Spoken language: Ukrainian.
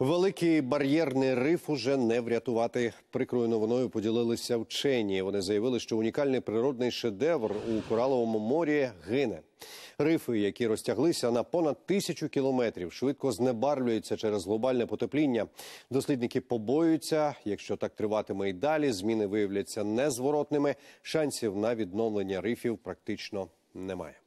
Великий бар'єрний риф уже не врятувати. Прикрою новиною поділилися вчені. Вони заявили, що унікальний природний шедевр у Кораловому морі гине. Рифи, які розтяглися на понад тисячу кілометрів, швидко знебарвлюються через глобальне потепління. Дослідники побоюються, якщо так триватиме і далі, зміни виявляться незворотними. Шансів на відновлення рифів практично немає.